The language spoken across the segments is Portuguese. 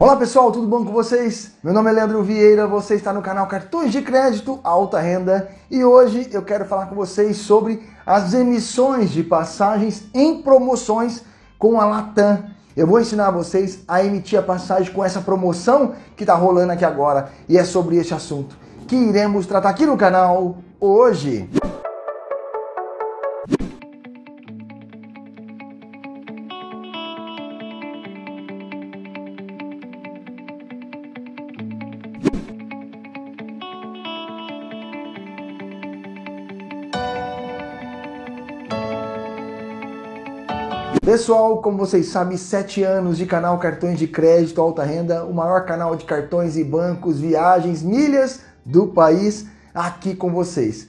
Olá pessoal, tudo bom com vocês? Meu nome é Leandro Vieira, você está no canal Cartões de Crédito Alta Renda e hoje eu quero falar com vocês sobre as emissões de passagens em promoções com a Latam. Eu vou ensinar vocês a emitir a passagem com essa promoção que está rolando aqui agora e é sobre este assunto que iremos tratar aqui no canal hoje. Pessoal, como vocês sabem, 7 anos de canal Cartões de Crédito Alta Renda, o maior canal de cartões e bancos, viagens, milhas do país, aqui com vocês.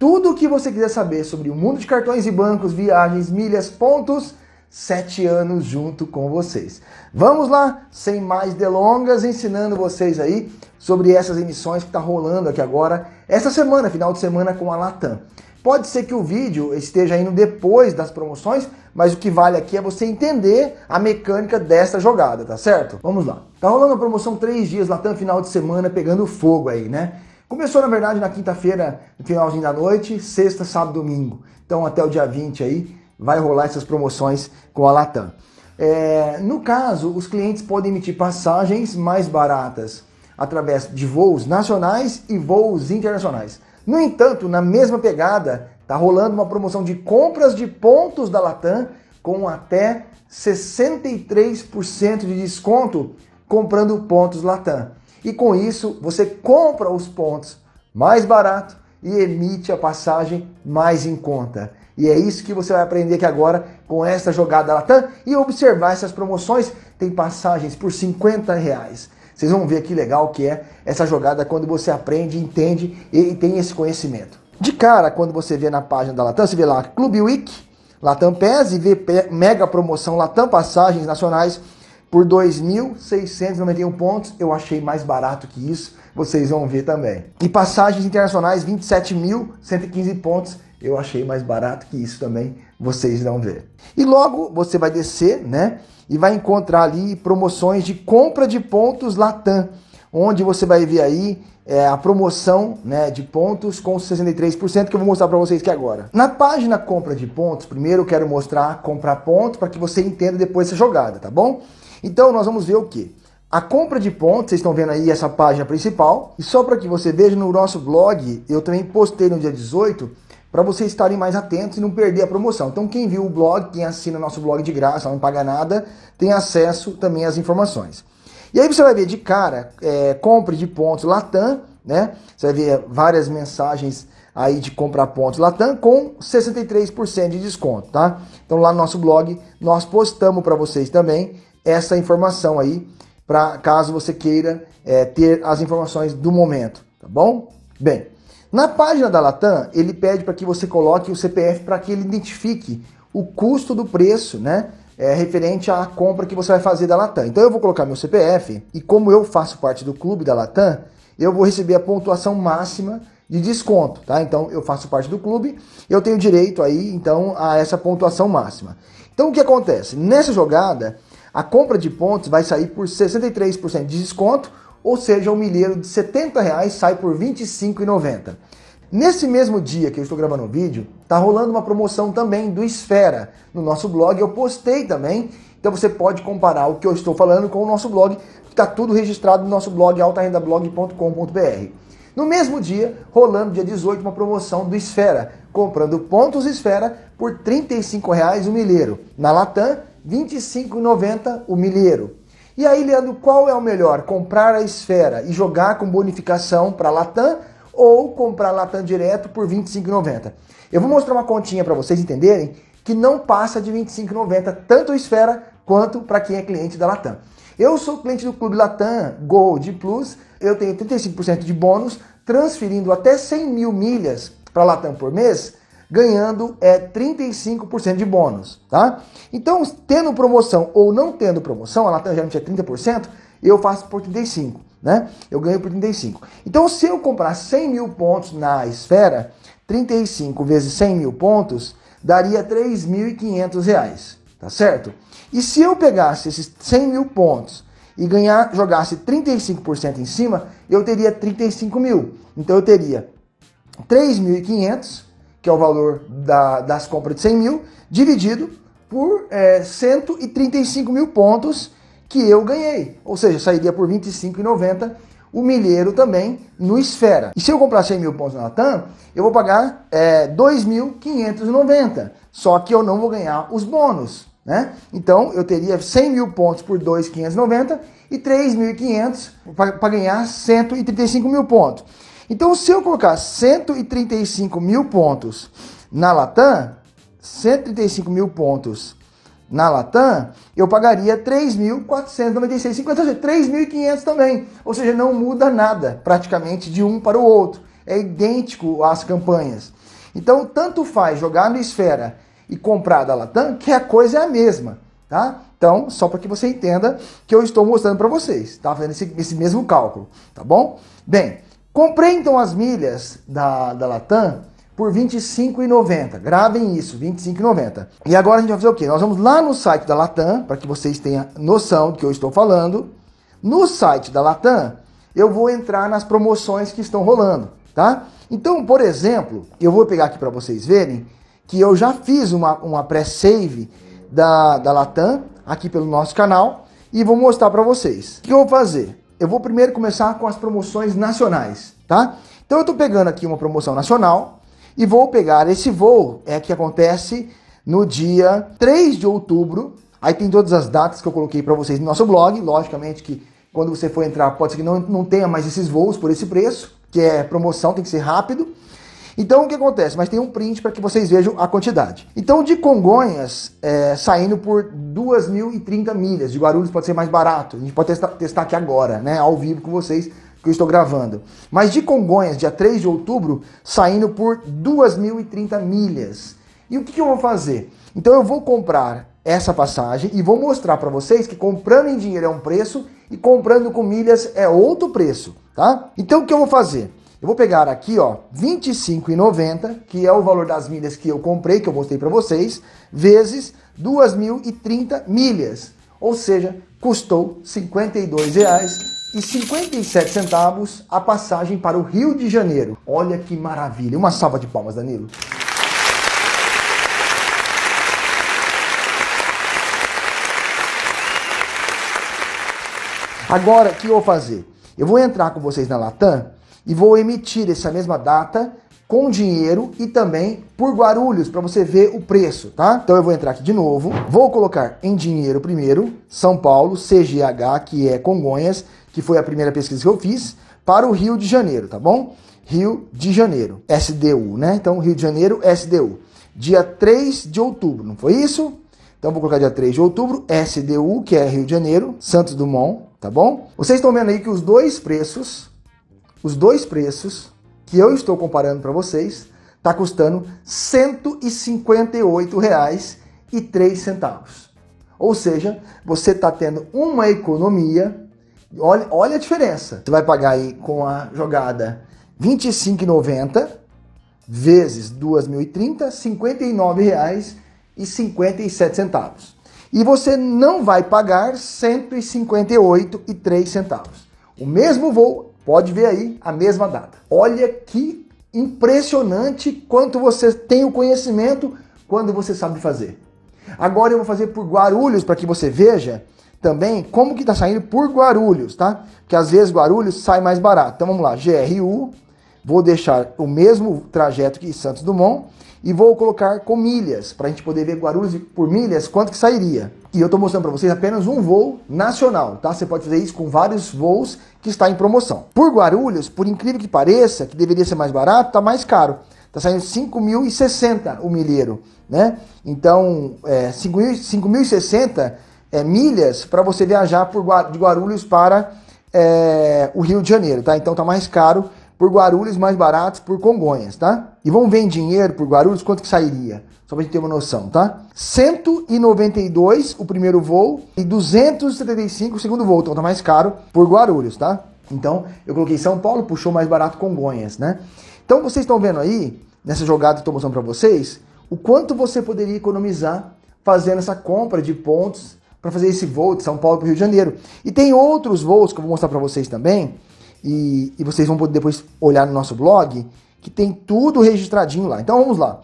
Tudo o que você quiser saber sobre o mundo de cartões e bancos, viagens, milhas, pontos, 7 anos junto com vocês. Vamos lá, sem mais delongas, ensinando vocês aí sobre essas emissões que está rolando aqui agora, essa semana, final de semana com a Latam. Pode ser que o vídeo esteja indo depois das promoções, mas o que vale aqui é você entender a mecânica dessa jogada, tá certo? Vamos lá. Tá rolando a promoção três dias, Latam final de semana, pegando fogo aí, né? Começou, na verdade, na quinta-feira, no finalzinho da noite, sexta, sábado, domingo. Então, até o dia 20 aí, vai rolar essas promoções com a Latam. É, no caso, os clientes podem emitir passagens mais baratas através de voos nacionais e voos internacionais. No entanto, na mesma pegada, está rolando uma promoção de compras de pontos da Latam com até 63% de desconto comprando pontos Latam. E com isso, você compra os pontos mais barato e emite a passagem mais em conta. E é isso que você vai aprender aqui agora com essa jogada Latam e observar essas promoções. Tem passagens por 50 reais. Vocês vão ver que legal que é essa jogada quando você aprende, entende e tem esse conhecimento. De cara, quando você vê na página da Latam, você vê lá Clube Week, Latam PES e vê mega promoção Latam Passagens Nacionais por 2.691 pontos. Eu achei mais barato que isso, vocês vão ver também. E passagens internacionais 27.115 pontos eu achei mais barato que isso também, vocês vão ver. E logo você vai descer, né? E vai encontrar ali promoções de compra de pontos Latam, onde você vai ver aí é, a promoção né, de pontos com 63% que eu vou mostrar para vocês aqui agora. Na página compra de pontos, primeiro eu quero mostrar comprar pontos para que você entenda depois essa jogada, tá bom? Então nós vamos ver o que? A compra de pontos, vocês estão vendo aí essa página principal. E só para que você veja no nosso blog, eu também postei no dia 18 para vocês estarem mais atentos e não perder a promoção. Então, quem viu o blog, quem assina nosso blog de graça, não paga nada, tem acesso também às informações. E aí você vai ver de cara, é, compre de pontos Latam, né? Você vai ver várias mensagens aí de comprar pontos Latam com 63% de desconto, tá? Então lá no nosso blog nós postamos para vocês também essa informação aí, para caso você queira é, ter as informações do momento, tá bom? Bem, na página da Latam, ele pede para que você coloque o CPF para que ele identifique o custo do preço, né? É, referente à compra que você vai fazer da Latam. Então eu vou colocar meu CPF e como eu faço parte do clube da Latam, eu vou receber a pontuação máxima de desconto, tá? Então eu faço parte do clube, eu tenho direito aí então a essa pontuação máxima. Então o que acontece? Nessa jogada, a compra de pontos vai sair por 63% de desconto ou seja, um milheiro de 70 reais sai por R$ 25,90. Nesse mesmo dia que eu estou gravando o vídeo, tá rolando uma promoção também do Esfera. No nosso blog eu postei também, então você pode comparar o que eu estou falando com o nosso blog, que tá tudo registrado no nosso blog altarendablog.com.br. No mesmo dia, rolando dia 18, uma promoção do Esfera, comprando pontos Esfera por R$ 35,00 o milheiro. Na Latam, R$ 25,90 o milheiro. E aí, Leandro, qual é o melhor? Comprar a esfera e jogar com bonificação para Latam ou comprar Latam direto por R$ 25,90? Eu vou mostrar uma continha para vocês entenderem que não passa de R$ 25,90 tanto a esfera quanto para quem é cliente da Latam. Eu sou cliente do Clube Latam Gold Plus, eu tenho 35% de bônus, transferindo até 100 mil milhas para Latam por mês, ganhando é 35% de bônus, tá? Então, tendo promoção ou não tendo promoção, a Latam geralmente é 30%, eu faço por 35, né? Eu ganho por 35. Então, se eu comprar 100 mil pontos na esfera, 35 vezes 100 mil pontos daria 3.500 reais, tá certo? E se eu pegasse esses 100 mil pontos e ganhar, jogasse 35% em cima, eu teria 35 mil. Então, eu teria 3.500 que é o valor da, das compras de 100 mil, dividido por é, 135 mil pontos que eu ganhei. Ou seja, sairia por 25,90 o milheiro também no Esfera. E se eu comprar 100 mil pontos na Latam, eu vou pagar é, 2.590. Só que eu não vou ganhar os bônus. Né? Então eu teria 100 mil pontos por 2.590 e 3.500 para ganhar 135 mil pontos. Então, se eu colocar 135 mil pontos na Latam, 135 mil pontos na Latam, eu pagaria 3.496,50, ou seja, 3.500 também. Ou seja, não muda nada praticamente de um para o outro. É idêntico às campanhas. Então, tanto faz jogar no Esfera e comprar da Latam, que a coisa é a mesma, tá? Então, só para que você entenda que eu estou mostrando para vocês, tá? Fazendo esse, esse mesmo cálculo, tá bom? Bem, Comprei então as milhas da, da Latam por 25,90. Gravem isso, 25,90. E agora a gente vai fazer o quê? Nós vamos lá no site da Latam, para que vocês tenham noção do que eu estou falando. No site da Latam, eu vou entrar nas promoções que estão rolando, tá? Então, por exemplo, eu vou pegar aqui para vocês verem que eu já fiz uma, uma pré-save da, da Latam aqui pelo nosso canal e vou mostrar para vocês. O que eu vou fazer? eu vou primeiro começar com as promoções nacionais, tá? Então eu estou pegando aqui uma promoção nacional e vou pegar esse voo é que acontece no dia 3 de outubro. Aí tem todas as datas que eu coloquei para vocês no nosso blog. Logicamente que quando você for entrar, pode ser que não, não tenha mais esses voos por esse preço, que é promoção, tem que ser rápido. Então o que acontece? Mas tem um print para que vocês vejam a quantidade. Então de Congonhas, é, saindo por 2.030 milhas, de Guarulhos pode ser mais barato. A gente pode testar, testar aqui agora, né, ao vivo com vocês, que eu estou gravando. Mas de Congonhas, dia 3 de outubro, saindo por 2.030 milhas. E o que, que, eu vou fazer? Então eu vou comprar essa passagem e vou mostrar para vocês que comprando em dinheiro é um preço e comprando com milhas é outro preço, tá? Então o que eu vou fazer? Eu vou pegar aqui, ó, 25,90, que é o valor das milhas que eu comprei, que eu mostrei para vocês, vezes 2.030 milhas. Ou seja, custou R$ centavos a passagem para o Rio de Janeiro. Olha que maravilha. Uma salva de palmas, Danilo. Agora, o que eu vou fazer? Eu vou entrar com vocês na Latam e vou emitir essa mesma data com dinheiro e também por Guarulhos para você ver o preço, tá? Então eu vou entrar aqui de novo, vou colocar em dinheiro primeiro, São Paulo, CGH, que é Congonhas, que foi a primeira pesquisa que eu fiz, para o Rio de Janeiro, tá bom? Rio de Janeiro, SDU, né? Então Rio de Janeiro, SDU. Dia 3 de outubro, não foi isso? Então vou colocar dia 3 de outubro, SDU, que é Rio de Janeiro, Santos Dumont, tá bom? Vocês estão vendo aí que os dois preços os dois preços que eu estou comparando para vocês, está custando R$ 158,03. Ou seja, você está tendo uma economia. Olha, olha a diferença. Você vai pagar aí com a jogada R$ 25,90 vezes 2.030, R$ 59,57. E você não vai pagar R$ 158,03. O mesmo voo Pode ver aí a mesma data. Olha que impressionante quanto você tem o conhecimento quando você sabe fazer. Agora eu vou fazer por Guarulhos para que você veja também como que está saindo por Guarulhos, tá? Porque às vezes Guarulhos sai mais barato. Então vamos lá, GRU, vou deixar o mesmo trajeto que Santos Dumont e vou colocar com milhas, para a gente poder ver Guarulhos por milhas, quanto que sairia. E eu estou mostrando para vocês apenas um voo nacional, tá? Você pode fazer isso com vários voos que está em promoção. Por Guarulhos, por incrível que pareça, que deveria ser mais barato, está mais caro. Está saindo 5.060 o milheiro, né? Então, é, 5.060 é, milhas para você viajar por, de Guarulhos para é, o Rio de Janeiro, tá? Então tá mais caro por Guarulhos mais baratos por Congonhas, tá? E vamos ver em dinheiro por Guarulhos quanto que sairia, só pra gente ter uma noção, tá? 192 o primeiro voo e 275 o segundo voo, então tá mais caro por Guarulhos, tá? Então, eu coloquei São Paulo, puxou mais barato Congonhas, né? Então, vocês estão vendo aí, nessa jogada que estou mostrando para vocês, o quanto você poderia economizar fazendo essa compra de pontos para fazer esse voo de São Paulo para o Rio de Janeiro. E tem outros voos que eu vou mostrar para vocês também, e, e vocês vão poder depois olhar no nosso blog, que tem tudo registradinho lá. Então vamos lá.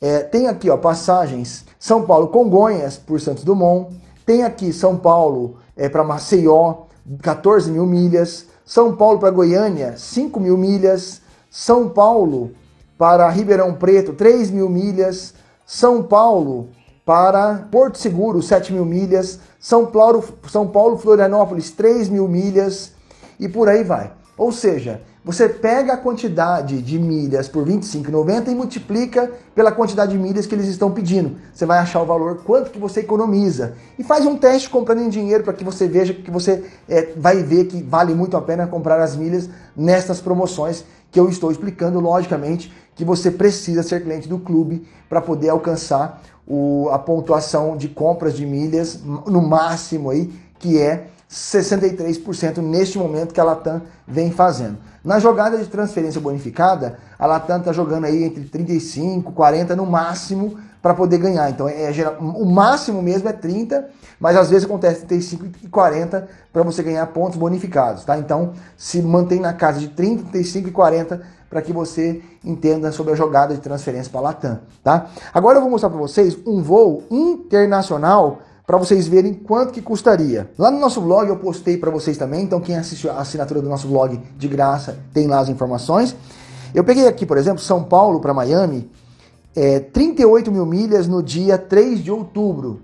É, tem aqui ó, passagens São Paulo Congonhas por Santos Dumont, tem aqui São Paulo é, para Maceió, 14 mil milhas, São Paulo para Goiânia, 5 mil milhas, São Paulo para Ribeirão Preto, 3 mil milhas, São Paulo para Porto Seguro, 7 mil milhas, São Paulo, São Paulo Florianópolis, 3 mil milhas, e por aí vai. Ou seja, você pega a quantidade de milhas por 25,90 e multiplica pela quantidade de milhas que eles estão pedindo. Você vai achar o valor quanto que você economiza e faz um teste comprando em dinheiro para que você veja que você é, vai ver que vale muito a pena comprar as milhas nessas promoções que eu estou explicando. Logicamente que você precisa ser cliente do clube para poder alcançar o, a pontuação de compras de milhas no máximo aí que é 63% neste momento que a Latam vem fazendo. Na jogada de transferência bonificada, a Latam está jogando aí entre 35, 40 no máximo para poder ganhar. Então é, é o máximo mesmo é 30, mas às vezes acontece 35 e 40 para você ganhar pontos bonificados, tá? Então se mantém na casa de 30, 35 e 40 para que você entenda sobre a jogada de transferência para a Latam, tá? Agora eu vou mostrar para vocês um voo internacional para vocês verem quanto que custaria. Lá no nosso blog eu postei para vocês também, então quem assistiu a assinatura do nosso blog de graça tem lá as informações. Eu peguei aqui, por exemplo, São Paulo para Miami, é, 38 mil milhas no dia 3 de outubro.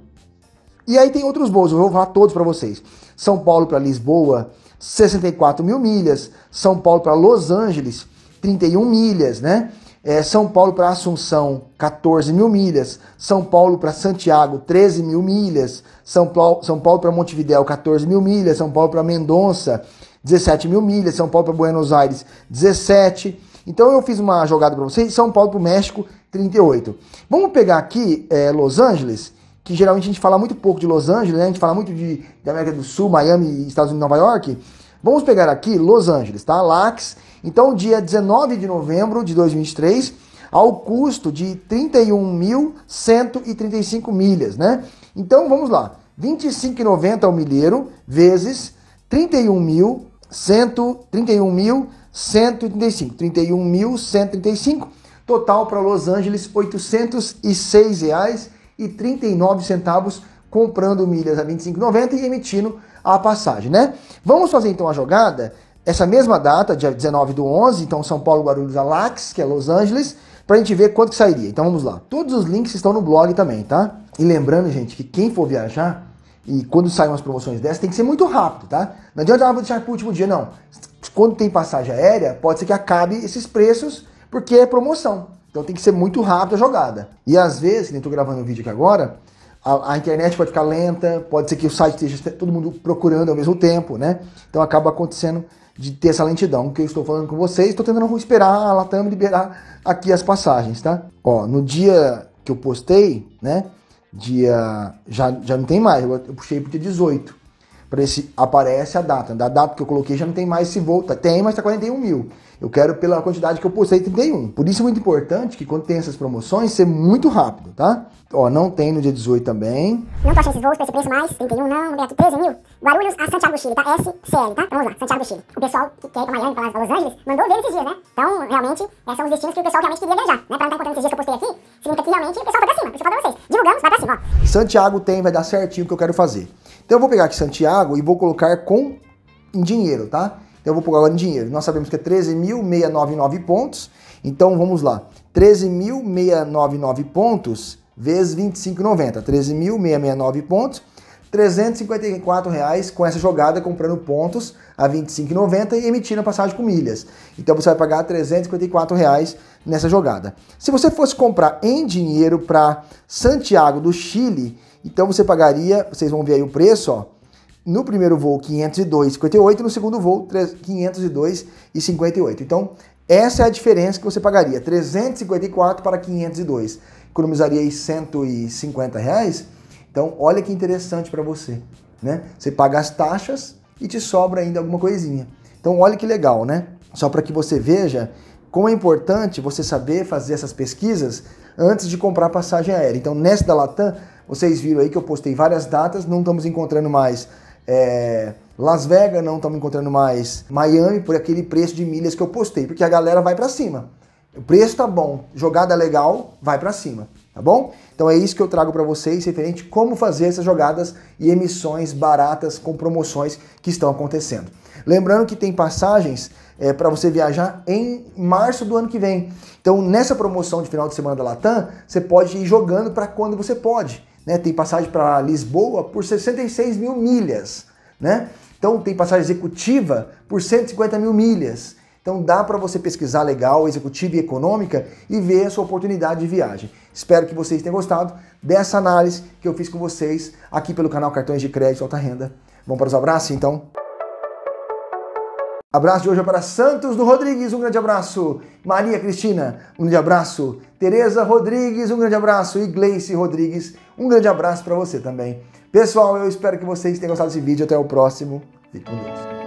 E aí tem outros voos, eu vou falar todos para vocês. São Paulo para Lisboa, 64 mil milhas. São Paulo para Los Angeles, 31 milhas, né? É, São Paulo para Assunção, 14 mil milhas. São Paulo para Santiago, 13 mil milhas. São Paulo, São Paulo para Montevidéu, 14 mil milhas. São Paulo para Mendonça, 17 mil milhas. São Paulo para Buenos Aires, 17. Então eu fiz uma jogada para vocês. São Paulo para o México, 38. Vamos pegar aqui é, Los Angeles, que geralmente a gente fala muito pouco de Los Angeles, né? a gente fala muito de, de América do Sul, Miami, Estados Unidos, Nova York. Vamos pegar aqui Los Angeles, tá? LAX então, dia 19 de novembro de 2023, ao custo de 31.135 milhas, né? Então, vamos lá. 25,90 ao milheiro vezes 31.135. 31.135. Total para Los Angeles, R$ 806,39 comprando milhas a 25,90 e emitindo a passagem, né? Vamos fazer então a jogada essa mesma data, dia 19 do 11, então São Paulo, Guarulhos, Alax, que é Los Angeles, para a gente ver quanto que sairia. Então vamos lá. Todos os links estão no blog também, tá? E lembrando, gente, que quem for viajar e quando saem umas promoções dessas, tem que ser muito rápido, tá? Não adianta ah, vou deixar o último dia, não. Quando tem passagem aérea, pode ser que acabe esses preços, porque é promoção. Então tem que ser muito rápido a jogada. E às vezes, nem estou gravando o um vídeo aqui agora, a, a, internet pode ficar lenta, pode ser que o site esteja todo mundo procurando ao mesmo tempo, né? Então acaba acontecendo de ter essa lentidão que eu estou falando com vocês. Estou tentando esperar a Latam liberar aqui as passagens, tá? Ó, no dia que eu postei, né? Dia. Já, já não tem mais, eu, puxei pro dia 18 para esse aparece a data. Da data que eu coloquei já não tem mais esse voo. Tá, tem, mas tá 41 mil. Eu quero pela quantidade que eu postei 31. Por isso é muito importante que quando tem essas promoções, ser muito rápido, tá? Ó, não tem no dia 18 também. Não tô achando esses voos pra esse preço mais, 31 não, vem aqui 13 mil. Guarulhos a Santiago do Chile, tá? SCL, tá? Vamos lá, Santiago do Chile. O pessoal que quer ir pra Miami, pra Los Angeles, mandou ver esses dias, né? Então, realmente, esses são os destinos que o pessoal realmente queria viajar, né? Pra não estar encontrando esses dias que eu postei aqui, significa que realmente o pessoal tá pra cima, por isso eu falo pra vocês. Divulgamos, vai pra cima, ó. Santiago tem, vai dar certinho o que eu quero fazer. Então eu vou pegar aqui Santiago e vou colocar com em dinheiro, tá? Então eu vou colocar agora em dinheiro. Nós sabemos que é 13.699 pontos. Então vamos lá. 13.699 pontos vezes 25,90. 13.669 pontos. 354 reais com essa jogada comprando pontos a 25,90 e emitindo a passagem com milhas. Então você vai pagar 354 reais nessa jogada. Se você fosse comprar em dinheiro para Santiago do Chile, então você pagaria, vocês vão ver aí o preço, ó. No primeiro voo 502,58 no segundo voo 502,58. Então, essa é a diferença que você pagaria, 354 para 502. Economizaria aí 150 reais. Então, olha que interessante para você, né? Você paga as taxas e te sobra ainda alguma coisinha. Então, olha que legal, né? Só para que você veja como é importante você saber fazer essas pesquisas antes de comprar passagem aérea. Então, nessa da Latam, vocês viram aí que eu postei várias datas, não estamos encontrando mais é, Las Vegas, não estamos encontrando mais Miami por aquele preço de milhas que eu postei, porque a galera vai para cima. O preço tá bom, jogada legal, vai para cima, tá bom? Então é isso que eu trago para vocês referente a como fazer essas jogadas e emissões baratas com promoções que estão acontecendo. Lembrando que tem passagens é, para você viajar em março do ano que vem. Então, nessa promoção de final de semana da Latam, você pode ir jogando para quando você pode né? tem passagem para Lisboa por 66 mil milhas, né? Então tem passagem executiva por 150 mil milhas. Então dá para você pesquisar legal, executiva e econômica e ver a sua oportunidade de viagem. Espero que vocês tenham gostado dessa análise que eu fiz com vocês aqui pelo canal Cartões de Crédito Alta Renda. Vamos para os abraços então? Abraço de hoje é para Santos do Rodrigues, um grande abraço. Maria Cristina, um grande abraço. Tereza Rodrigues, um grande abraço. E Rodrigues, um grande abraço para você também. Pessoal, eu espero que vocês tenham gostado desse vídeo. Até o próximo. Fique com Deus.